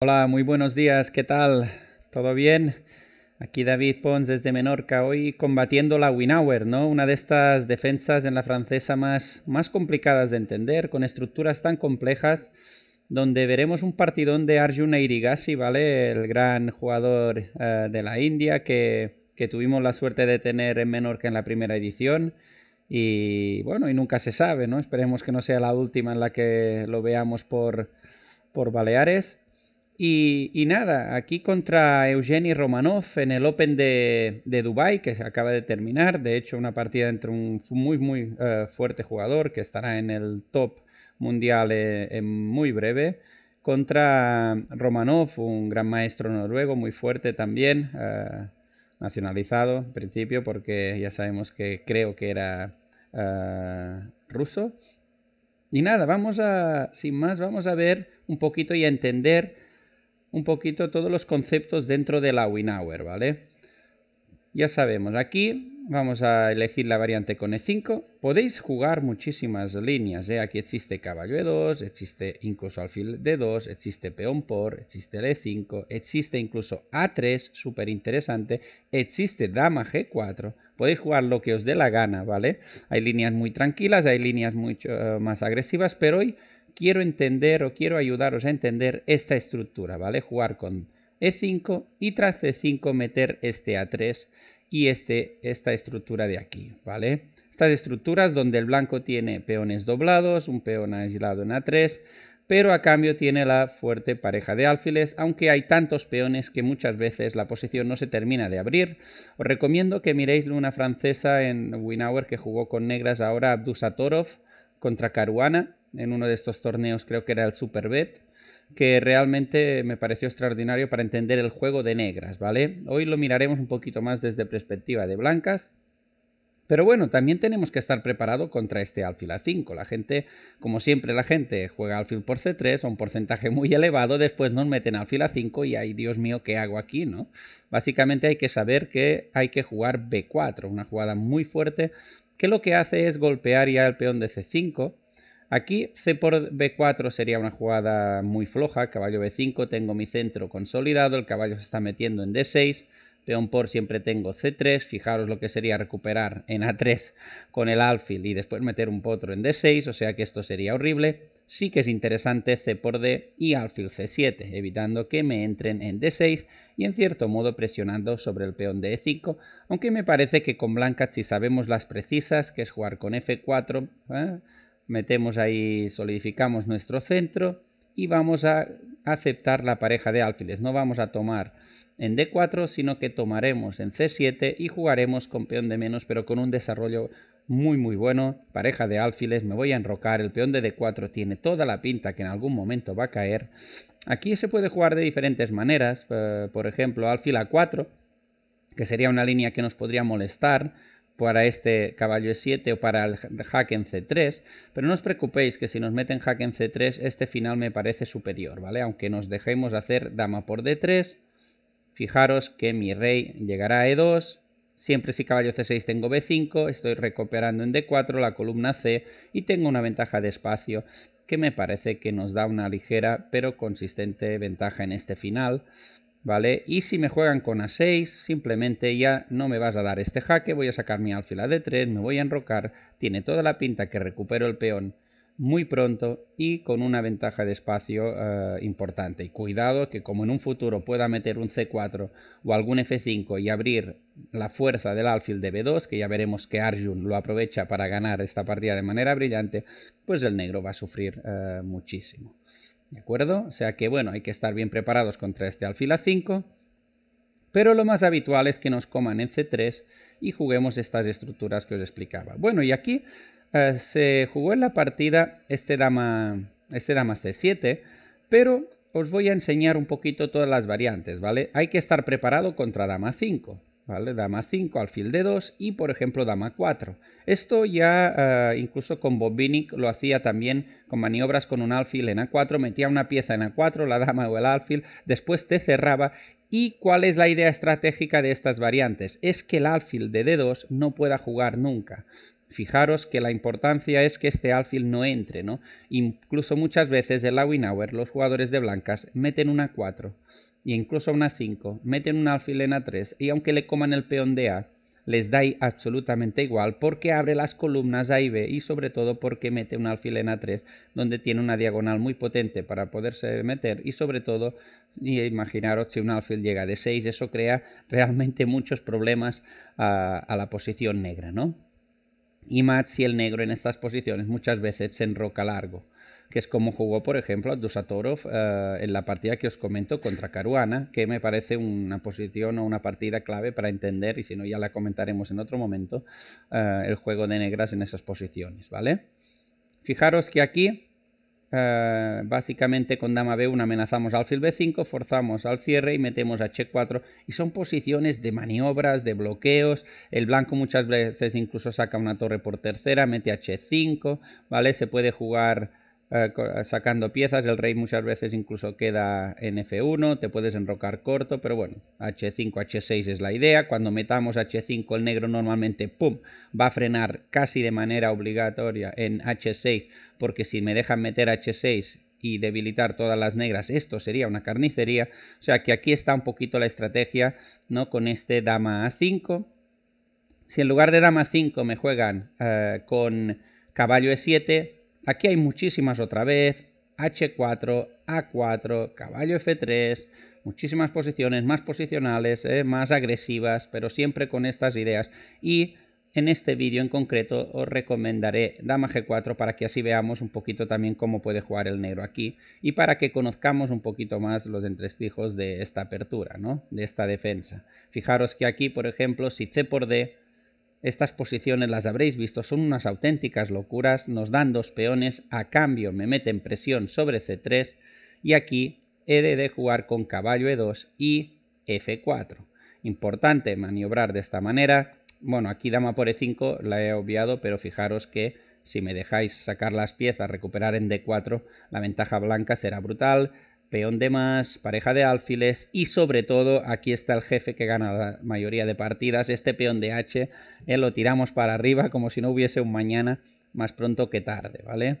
Hola, muy buenos días, ¿qué tal? ¿Todo bien? Aquí David Pons desde Menorca, hoy combatiendo la Winauer, ¿no? Una de estas defensas en la francesa más, más complicadas de entender, con estructuras tan complejas, donde veremos un partidón de Arjun Irigasi, ¿vale? El gran jugador eh, de la India que, tuvimos la suerte de tener en Menorca en la primera edición. Y bueno, y nunca se sabe, ¿no? Esperemos que no sea la última en la que lo veamos por, por Baleares. Y, nada, aquí contra Eugeni Romanov en el Open de, de Dubai que se acaba de terminar. De hecho, una partida entre un muy, muy eh, fuerte jugador que estará en el top mundial eh, en muy breve. Contra Romanov, un gran maestro noruego, muy fuerte también, eh, nacionalizado en principio, porque ya sabemos que creo que era ruso. Y nada, vamos a, sin más, vamos a ver un poquito y a entender un poquito todos los conceptos dentro de la WinHour, ¿vale? Ya sabemos, aquí vamos a elegir la variante con E5. Podéis jugar muchísimas líneas, ¿eh? Aquí existe caballo E2, existe incluso alfil D2, existe peón por, existe E5, e existe incluso A3, súper interesante, existe dama G4. Podéis jugar lo que os dé la gana, ¿vale? Hay líneas muy tranquilas, hay líneas mucho eh, más agresivas, pero hoy quiero entender o quiero ayudaros a entender esta estructura, ¿vale? Jugar con E5 y tras e C5 meter este A3 y este, esta estructura de aquí, ¿vale? Estas estructuras donde el blanco tiene peones doblados, un peón aislado en A3, pero a cambio tiene la fuerte pareja de alfiles, aunque hay tantos peones que muchas veces la posición no se termina de abrir. Os recomiendo que miréis Luna Francesa en Winauer que jugó con negras ahora Abdusatorov contra Caruana, en uno de estos torneos, creo que era el Superbet, que realmente me pareció extraordinario para entender el juego de negras, ¿vale? Hoy lo miraremos un poquito más desde perspectiva de blancas, pero bueno, también tenemos que estar preparado contra este alfil a 5. La gente, como siempre, la gente juega alfil por C3 a un porcentaje muy elevado, después nos meten alfil a 5 y ay, Dios mío, ¿qué hago aquí, no? Básicamente hay que saber que hay que jugar B4, una jugada muy fuerte que lo que hace es golpear ya el peón de C5 Aquí C por B4 sería una jugada muy floja, caballo B5, tengo mi centro consolidado, el caballo se está metiendo en D6, peón por siempre tengo C3, fijaros lo que sería recuperar en A3 con el alfil y después meter un potro en D6, o sea que esto sería horrible. Sí que es interesante C por D y alfil C7, evitando que me entren en D6 y en cierto modo presionando sobre el peón de E5, aunque me parece que con Blanca si sabemos las precisas, que es jugar con F4 metemos ahí, solidificamos nuestro centro y vamos a aceptar la pareja de alfiles. No vamos a tomar en D4, sino que tomaremos en C7 y jugaremos con peón de menos, pero con un desarrollo muy muy bueno. Pareja de alfiles, me voy a enrocar, el peón de D4 tiene toda la pinta que en algún momento va a caer. Aquí se puede jugar de diferentes maneras, eh, por ejemplo, alfil A4, que sería una línea que nos podría molestar, para este caballo e7 o para el hack en c3, pero no os preocupéis que si nos meten hack en c3 este final me parece superior, ¿vale? Aunque nos dejemos hacer dama por d3, fijaros que mi rey llegará a e2, siempre si caballo c6 tengo b5, estoy recuperando en d4 la columna c y tengo una ventaja de espacio que me parece que nos da una ligera pero consistente ventaja en este final, y si me juegan con a6, simplemente ya no me vas a dar este jaque, voy a sacar mi a d 3, me voy a enrocar, tiene toda la pinta que recupero el peón muy pronto y con una ventaja de espacio eh, importante. Y cuidado que como en un futuro pueda meter un C4 o algún F5 y abrir la fuerza del alfil de B2, que ya veremos que Arjun lo aprovecha para ganar esta partida de manera brillante, pues el negro va a sufrir eh, muchísimo. ¿De acuerdo? O sea que bueno, hay que estar bien preparados contra este alfil a 5. Pero lo más habitual es que nos coman en C3 y juguemos estas estructuras que os explicaba. Bueno, y aquí eh, se jugó en la partida este dama, este dama C7, pero os voy a enseñar un poquito todas las variantes, ¿vale? Hay que estar preparado contra dama 5. Dama 5, alfil de 2 y por ejemplo dama 4. Esto ya eh, incluso con Bobinic lo hacía también con maniobras con un alfil en A4, metía una pieza en A4, la dama o el alfil, después te cerraba ¿Y cuál es la idea estratégica de estas variantes? Es que el alfil de D2 no pueda jugar nunca. Fijaros que la importancia es que este alfil no entre, ¿no? Incluso muchas veces en la Winauer los jugadores de blancas meten una 4 y incluso una 5, meten un alfil en A3 y aunque le coman el peón de A, les da absolutamente igual porque abre las columnas A y B y sobre todo porque mete un alfil en A3 donde tiene una diagonal muy potente para poderse meter y sobre todo imaginaros si un alfil llega de 6 eso crea realmente muchos problemas a, la posición negra, ¿no? Y más si el negro en estas posiciones muchas veces se enroca largo que es como jugó, por ejemplo, Dusatorov eh, en la partida que os comento contra Caruana, que me parece una posición o una partida clave para entender, y si no ya la comentaremos en otro momento, eh, el juego de negras en esas posiciones, ¿vale? Fijaros que aquí eh, básicamente con dama B1 amenazamos al alfil B5, forzamos al cierre y metemos a H4 y son posiciones de maniobras, de bloqueos, el blanco muchas veces incluso saca una torre por tercera, mete H5, ¿vale? Se puede jugar eh, eh, sacando piezas, el rey muchas veces incluso queda en F1, te puedes enrocar corto, pero bueno, H5, H6 es la idea, cuando metamos H5 el negro normalmente, ¡pum!, va a frenar casi de manera obligatoria en H6, porque si me dejan meter H6 y debilitar todas las negras, esto sería una carnicería, o sea que aquí está un poquito la estrategia, ¿no?, con este dama A5, si en lugar de dama 5 me juegan eh, con caballo E7, Aquí hay muchísimas otra vez. H4, A4, caballo F3, muchísimas posiciones más posicionales, eh, más agresivas, pero siempre con estas ideas. Y en este vídeo en concreto os recomendaré dama G4 para que así veamos un poquito también cómo puede jugar el negro aquí y para que conozcamos un poquito más los entresijos de esta apertura, ¿no? de esta defensa. Fijaros que aquí, por ejemplo, si C por D estas posiciones las habréis visto, son unas auténticas locuras, nos dan dos peones, a cambio me meten presión sobre C3 y aquí he de jugar con caballo E2 y F4. Importante maniobrar de esta manera. Bueno, aquí dama por E5 la he obviado, pero fijaros que si me dejáis sacar las piezas, recuperar en D4, la ventaja blanca será brutal peón de más, pareja de alfiles y sobre todo aquí está el jefe que gana la mayoría de partidas, este peón de H, él eh, lo tiramos para arriba como si no hubiese un mañana más pronto que tarde, ¿vale?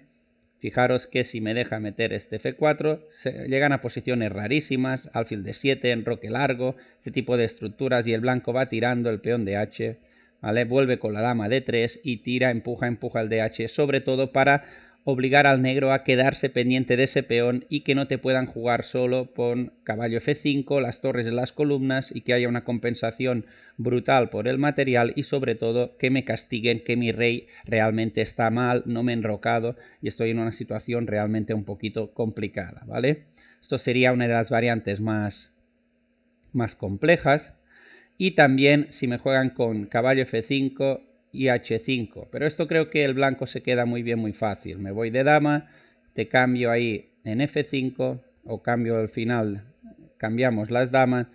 Fijaros que si me deja meter este F4, se llegan a posiciones rarísimas, alfil de 7, enroque largo, este tipo de estructuras y el blanco va tirando el peón de H, ¿vale? Vuelve con la dama de 3 y tira, empuja, empuja el de H, sobre todo para obligar al negro a quedarse pendiente de ese peón y que no te puedan jugar solo con caballo F5, las torres de las columnas y que haya una compensación brutal por el material y sobre todo que me castiguen que mi rey realmente está mal, no me he enrocado y estoy en una situación realmente un poquito complicada, ¿vale? Esto sería una de las variantes más, más complejas. Y también si me juegan con caballo F5, y h5. Pero esto creo que el blanco se queda muy bien, muy fácil. Me voy de dama, te cambio ahí en f5 o cambio al final, cambiamos las damas.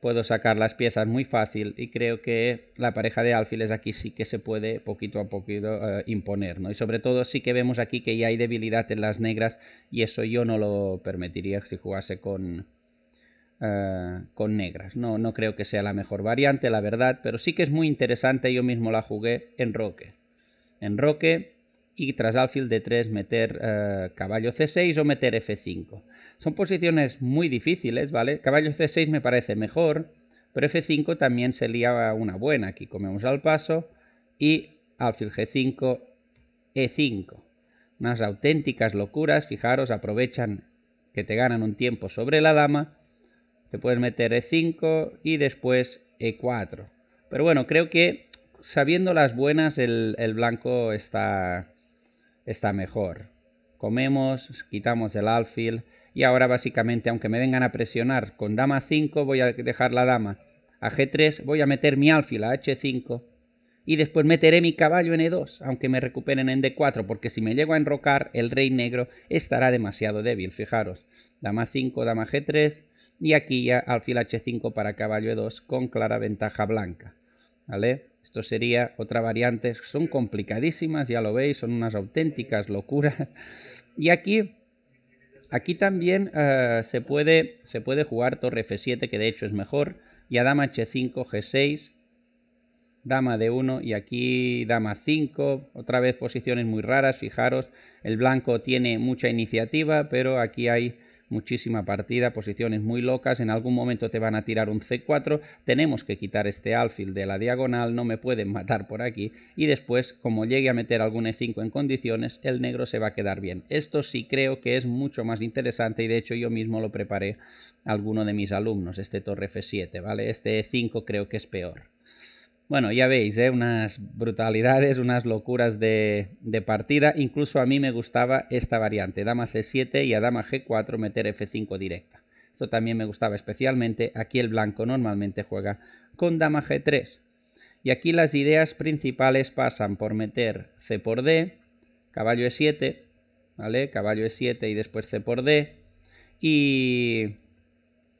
Puedo sacar las piezas muy fácil y creo que la pareja de alfiles aquí sí que se puede poquito a poquito eh, imponer, Y sobre todo sí que vemos aquí que ya hay debilidad en las negras y eso yo no lo permitiría si jugase con, eh, con negras. No, no creo que sea la mejor variante, la verdad, pero sí que es muy interesante. Yo mismo la jugué en Roque. En Roque y tras alfil de 3 meter eh, caballo c6 o meter f5. Son posiciones muy difíciles, ¿vale? Caballo c6 me parece mejor, pero f5 también sería una buena. Aquí comemos al paso y alfil g5, e5. Unas auténticas locuras, fijaros, aprovechan que te ganan un tiempo sobre la dama te puedes meter E5 y después E4. Pero bueno, creo que sabiendo las buenas el, blanco está, está mejor. Comemos, quitamos el alfil y ahora básicamente aunque me vengan a presionar con dama 5 voy a dejar la dama a G3, voy a meter mi alfil a H5 y después meteré mi caballo en E2, aunque me recuperen en D4, porque si me llego a enrocar, el rey negro estará demasiado débil, fijaros. Dama 5, dama G3, y aquí ya alfil h5 para caballo e2 con clara ventaja blanca, ¿vale? Esto sería otra variante, son complicadísimas, ya lo veis, son unas auténticas locuras. Y aquí, aquí también eh, se, puede, se puede jugar torre f7, que de hecho es mejor, y a dama h5, g6, dama d1 y aquí dama 5, otra vez posiciones muy raras, fijaros, el blanco tiene mucha iniciativa, pero aquí hay muchísima partida, posiciones muy locas, en algún momento te van a tirar un C4, tenemos que quitar este alfil de la diagonal, no me pueden matar por aquí, y después, como llegue a meter algún E5 en condiciones, el negro se va a quedar bien. Esto sí creo que es mucho más interesante y de hecho yo mismo lo preparé alguno de mis alumnos, este torre F7, ¿vale? Este E5 creo que es peor. Bueno, ya veis, ¿eh? unas brutalidades, unas locuras de, partida. Incluso a mí me gustaba esta variante, dama c7 y a dama g4 meter f5 directa. Esto también me gustaba especialmente. Aquí el blanco normalmente juega con dama g3. Y aquí las ideas principales pasan por meter c por d, caballo e7, ¿vale? Caballo e7 y después c por d. Y,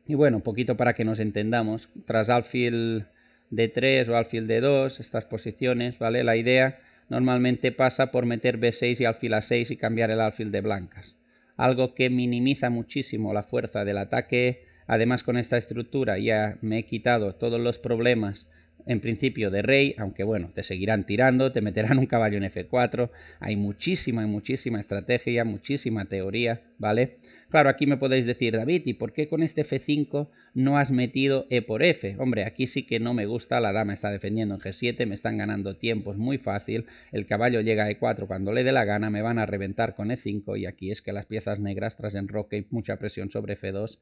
y bueno, poquito para que nos entendamos. Tras alfil de 3 o alfil de 2, estas posiciones, ¿vale? La idea normalmente pasa por meter B6 y alfil a 6 y cambiar el alfil de blancas. Algo que minimiza muchísimo la fuerza del ataque. Además con esta estructura ya me he quitado todos los problemas en principio de rey, aunque bueno, te seguirán tirando, te meterán un caballo en F4. Hay muchísima, muchísima estrategia, muchísima teoría ¿vale? Claro, aquí me podéis decir, David, ¿y por qué con este F5 no has metido E por F? Hombre, aquí sí que no me gusta, la dama está defendiendo en G7, me están ganando tiempos muy fácil, el caballo llega a E4 cuando le dé la gana, me van a reventar con E5 y aquí es que las piezas negras tras enroque y mucha presión sobre F2,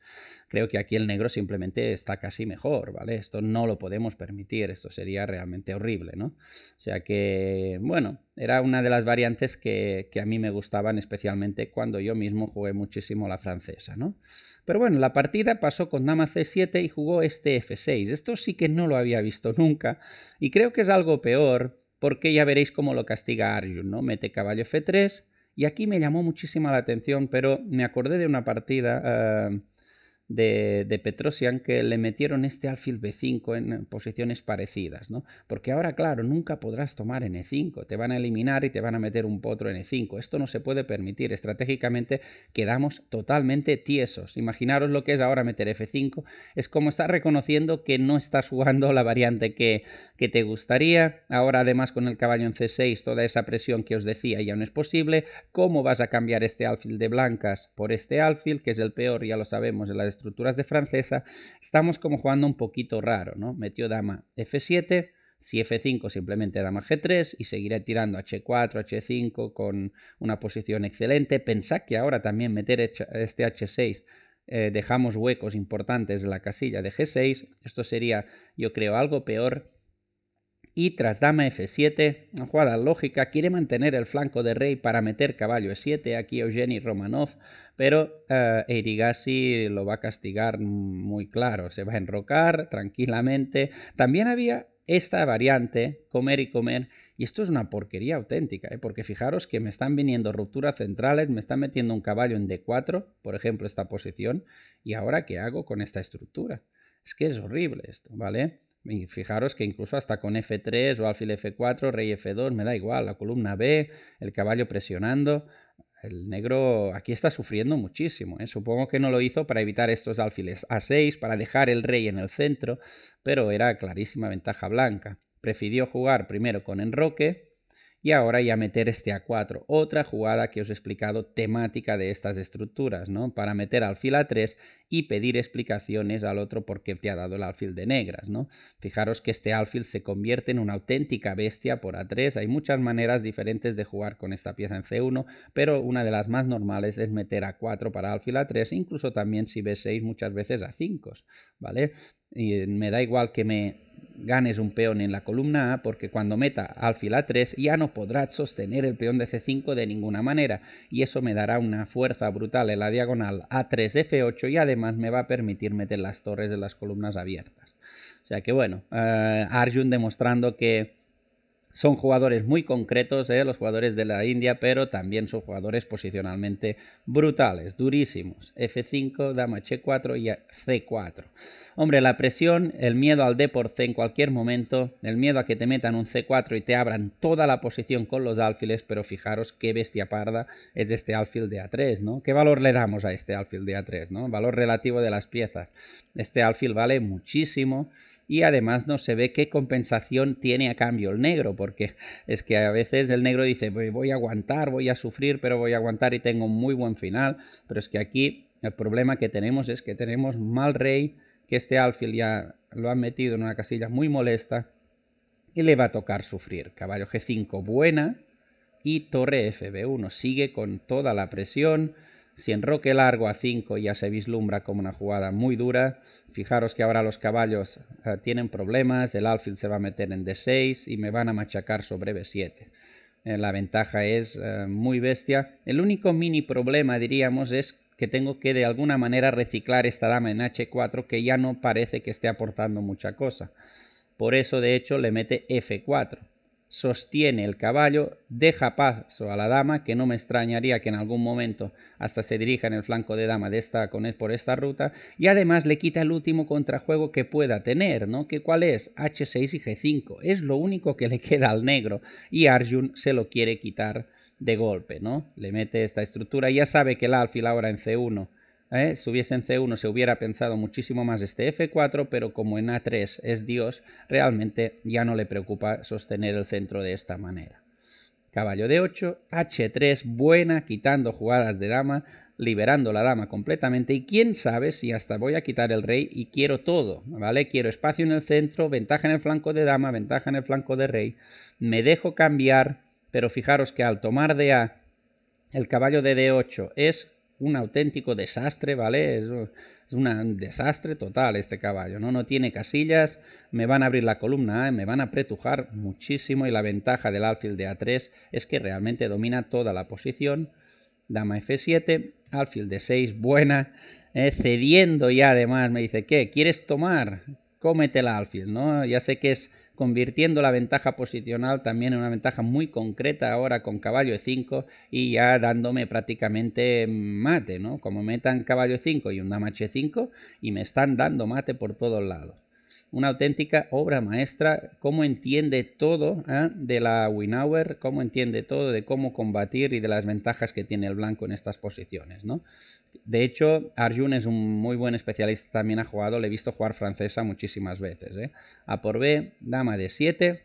creo que aquí el negro simplemente está casi mejor, ¿vale? Esto no lo podemos permitir, esto sería realmente horrible, ¿no? O sea que, bueno, era una de las variantes que, a mí me gustaban, especialmente cuando yo mismo jugué muchísimo la francesa, ¿no? Pero bueno, la partida pasó con dama c7 y jugó este f6. Esto sí que no lo había visto nunca y creo que es algo peor porque ya veréis cómo lo castiga Arjun, ¿no? Mete caballo f3 y aquí me llamó muchísimo la atención, pero me acordé de una partida... Eh, de, Petrosian que le metieron este alfil B5 en posiciones parecidas, ¿no? Porque ahora, claro, nunca podrás tomar n 5 te van a eliminar y te van a meter un potro n 5 Esto no se puede permitir, estratégicamente quedamos totalmente tiesos. Imaginaros lo que es ahora meter F5, es como estar reconociendo que no estás jugando la variante que, te gustaría. Ahora, además, con el caballo en C6, toda esa presión que os decía ya no es posible. ¿Cómo vas a cambiar este alfil de blancas por este alfil, que es el peor, ya lo sabemos, en las estructuras de francesa, estamos como jugando un poquito raro, ¿no? Metió dama F7, si F5 simplemente dama G3 y seguiré tirando H4, H5 con una posición excelente. Pensad que ahora también meter este H6 eh, dejamos huecos importantes en la casilla de G6. Esto sería, yo creo, algo peor y tras dama f7, una jugada lógica, quiere mantener el flanco de rey para meter caballo e7, aquí Eugeni Romanov, pero eh, Erigasi lo va a castigar muy claro, se va a enrocar tranquilamente. También había esta variante, comer y comer, y esto es una porquería auténtica, ¿eh? porque fijaros que me están viniendo rupturas centrales, me están metiendo un caballo en d4, por ejemplo, esta posición, y ahora qué hago con esta estructura. Es que es horrible esto, ¿vale? fijaros que incluso hasta con F3 o alfil F4, rey F2, me da igual, la columna B, el caballo presionando. El negro aquí está sufriendo muchísimo. ¿eh? Supongo que no lo hizo para evitar estos alfiles A6, para dejar el rey en el centro, pero era clarísima ventaja blanca. Prefirió jugar primero con enroque, y ahora ya meter este A4. Otra jugada que os he explicado temática de estas estructuras, ¿no? Para meter alfil A3 y pedir explicaciones al otro por qué te ha dado el alfil de negras, ¿no? Fijaros que este alfil se convierte en una auténtica bestia por A3. Hay muchas maneras diferentes de jugar con esta pieza en C1, pero una de las más normales es meter A4 para alfil A3, incluso también si B6 muchas veces A5, ¿vale? Y eh, me da igual que me ganes un peón en la columna A porque cuando meta alfil A3 ya no podrás sostener el peón de C5 de ninguna manera y eso me dará una fuerza brutal en la diagonal A3 F8 y además me va a permitir meter las torres de las columnas abiertas. O sea que bueno, eh, Arjun demostrando que son jugadores muy concretos, eh, los jugadores de la India, pero también son jugadores posicionalmente brutales, durísimos. F5, dama H4 y C4. Hombre, la presión, el miedo al D por C en cualquier momento, el miedo a que te metan un C4 y te abran toda la posición con los alfiles, pero fijaros qué bestia parda es este alfil de A3, ¿no? ¿Qué valor le damos a este alfil de A3, ¿no? Valor relativo de las piezas. Este alfil vale muchísimo y además no se ve qué compensación tiene a cambio el negro, porque es que a veces el negro dice voy a aguantar, voy a sufrir, pero voy a aguantar y tengo un muy buen final, pero es que aquí el problema que tenemos es que tenemos mal rey, que este alfil ya lo han metido en una casilla muy molesta y le va a tocar sufrir. Caballo G5 buena y torre FB1 sigue con toda la presión si en roque largo a 5 ya se vislumbra como una jugada muy dura, fijaros que ahora los caballos eh, tienen problemas, el alfil se va a meter en D6 y me van a machacar sobre B7. Eh, la ventaja es eh, muy bestia. El único mini problema, diríamos, es que tengo que de alguna manera reciclar esta dama en H4 que ya no parece que esté aportando mucha cosa. Por eso, de hecho, le mete F4 sostiene el caballo, deja paso a la dama, que no me extrañaría que en algún momento hasta se dirija en el flanco de dama de por esta ruta, y además le quita el último contrajuego que pueda tener, ¿no? Que cuál es H6 y G5, es lo único que le queda al negro, y Arjun se lo quiere quitar de golpe, ¿no? Le mete esta estructura, ya sabe que el alfil ahora en C1 ¿eh? si hubiese en C1 se hubiera pensado muchísimo más este F4, pero como en A3 es Dios, realmente ya no le preocupa sostener el centro de esta manera. Caballo de 8, H3, buena, quitando jugadas de dama, liberando la dama completamente y quién sabe si hasta voy a quitar el rey y quiero todo, ¿vale? Quiero espacio en el centro, ventaja en el flanco de dama, ventaja en el flanco de rey, me dejo cambiar, pero fijaros que al tomar de A, el caballo de D8 es un auténtico desastre, ¿vale? Es, un desastre total este caballo, ¿no? No tiene casillas, me van a abrir la columna, ¿eh? me van a pretujar muchísimo y la ventaja del alfil de A3 es que realmente domina toda la posición. Dama F7, alfil de 6, buena, ¿eh? cediendo y además me dice, ¿qué? ¿Quieres tomar? Cómete el alfil, ¿no? Ya sé que es convirtiendo la ventaja posicional también en una ventaja muy concreta ahora con caballo E5 y ya dándome prácticamente mate, ¿no? Como metan caballo E5 y un dama H5 y me están dando mate por todos lados una auténtica obra maestra, cómo entiende todo ¿eh? de la Winauer, cómo entiende todo de cómo combatir y de las ventajas que tiene el blanco en estas posiciones, ¿no? De hecho, Arjun es un muy buen especialista, también ha jugado, le he visto jugar francesa muchísimas veces. ¿eh? A por B, dama de 7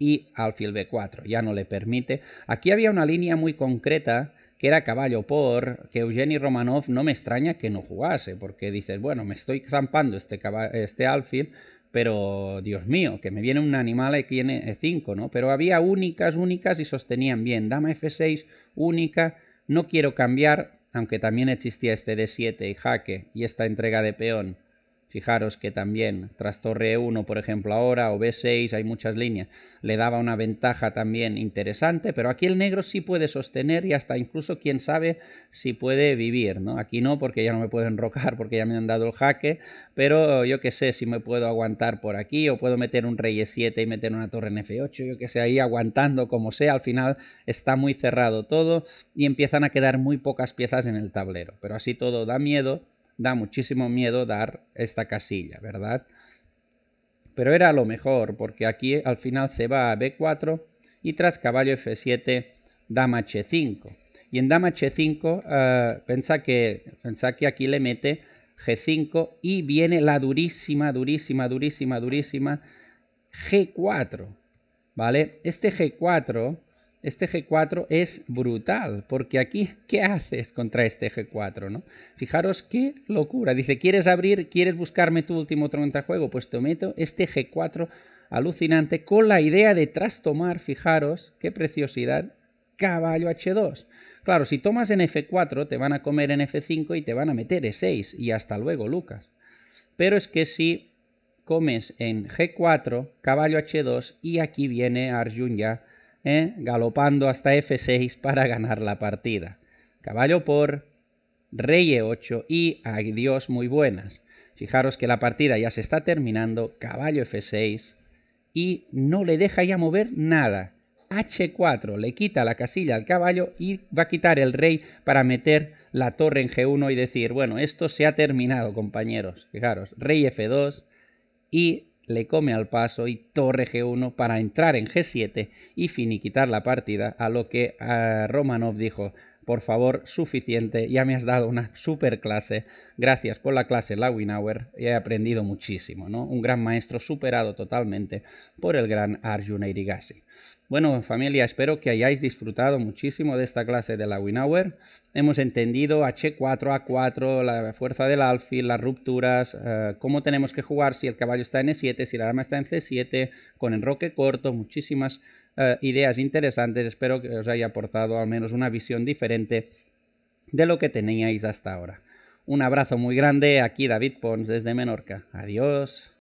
y alfil B4, ya no le permite. Aquí había una línea muy concreta que era caballo por, que Eugeni Romanov no me extraña que no jugase, porque dices, bueno, me estoy zampando este, este pero Dios mío, que me viene un animal en tiene 5, ¿no? Pero había únicas, únicas y sostenían bien, dama F6, única, no quiero cambiar, aunque también existía este D7 y jaque y esta entrega de peón Fijaros que también tras torre 1 por ejemplo, ahora, o B6, hay muchas líneas, le daba una ventaja también interesante, pero aquí el negro sí puede sostener y hasta incluso quién sabe si puede vivir, ¿no? Aquí no, porque ya no me puedo enrocar, porque ya me han dado el jaque, pero yo qué sé si me puedo aguantar por aquí, o puedo meter un rey E7 y meter una torre en F8, yo qué sé, ahí aguantando como sea, al final está muy cerrado todo y empiezan a quedar muy pocas piezas en el tablero, pero así todo da miedo da muchísimo miedo dar esta casilla, ¿verdad? Pero era lo mejor, porque aquí al final se va a B4 y tras caballo F7, dama H5. Y en dama H5, uh, eh, que, que aquí le mete G5 y viene la durísima, durísima, durísima, durísima G4, ¿vale? Este G4 este G4 es brutal, porque aquí, ¿qué haces contra este G4? ¿no? Fijaros qué locura. Dice, ¿quieres abrir, quieres buscarme tu último juego? Pues te meto este G4 alucinante con la idea de trastomar, fijaros, qué preciosidad, caballo H2. Claro, si tomas en F4, te van a comer en F5 y te van a meter E6. Y hasta luego, Lucas. Pero es que si comes en G4, caballo H2, y aquí viene Arjun ya ¿eh? galopando hasta F6 para ganar la partida. Caballo por rey E8 y adiós muy buenas. Fijaros que la partida ya se está terminando, caballo F6 y no le deja ya mover nada. H4 le quita la casilla al caballo y va a quitar el rey para meter la torre en G1 y decir, bueno, esto se ha terminado, compañeros. Fijaros, rey F2 y le come al paso y torre G1 para entrar en G7 y finiquitar la partida, a lo que ah, Romanov dijo, por favor, suficiente, ya me has dado una super clase, gracias por la clase Lawinauer, he aprendido muchísimo, ¿no? Un gran maestro superado totalmente por el gran Arjun Erigasi. Bueno, familia, espero que hayáis disfrutado muchísimo de esta clase de la Winauer. Hemos entendido H4, A4, la fuerza del alfil, las rupturas, eh, cómo tenemos que jugar si el caballo está en E7, si la arma está en C7, con enroque corto, muchísimas eh, ideas interesantes. Espero que os haya aportado al menos una visión diferente de lo que teníais hasta ahora. Un abrazo muy grande, aquí David Pons desde Menorca. Adiós.